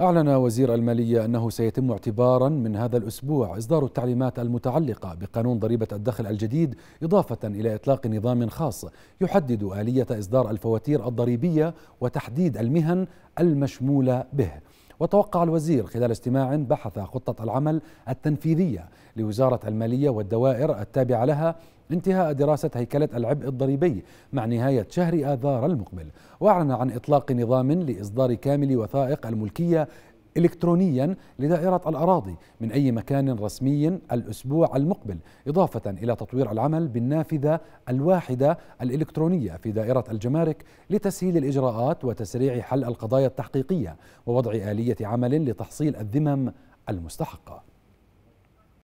أعلن وزير المالية أنه سيتم اعتبارا من هذا الأسبوع إصدار التعليمات المتعلقة بقانون ضريبة الدخل الجديد إضافة إلى إطلاق نظام خاص يحدد آلية إصدار الفواتير الضريبية وتحديد المهن المشمولة به وتوقع الوزير خلال استماع بحث خطة العمل التنفيذية لوزارة المالية والدوائر التابعة لها لانتهاء دراسة هيكلة العبء الضريبي مع نهاية شهر آذار المقبل وأعلن عن إطلاق نظام لإصدار كامل وثائق الملكية إلكترونيا لدائرة الأراضي من أي مكان رسمي الأسبوع المقبل إضافة إلى تطوير العمل بالنافذة الواحدة الإلكترونية في دائرة الجمارك لتسهيل الإجراءات وتسريع حل القضايا التحقيقية ووضع آلية عمل لتحصيل الذمم المستحقه